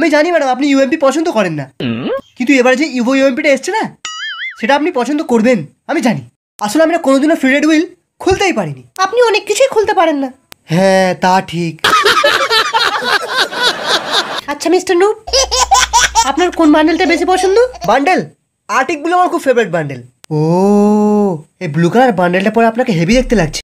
আমি জানি ম্যাডাম আপনি ইউএমপি পছন্দ করেন না কিন্তু এবারে যে ইভো ইউএমপিটা এসছে না সেটা আপনি পছন্দ করবেন আমি জানি আসলে আমরা কোনোদিনও ফ্রিডেড উইল খুলতেই পারিনি আপনি অনেক কিছুই খুলতে পারেন না হ্যাঁ তা ঠিক আচ্ছা মিস্টার নুট আপনার কোন বান্ডেলটা বেশি পছন্দ বান্ডেল আর্টিকগুলো আমার খুব ফেভারিট বান্ডেল ও এই ব্লু কালার বান্ডেলটা পরে আপনাকে হেভি দেখতে লাগছে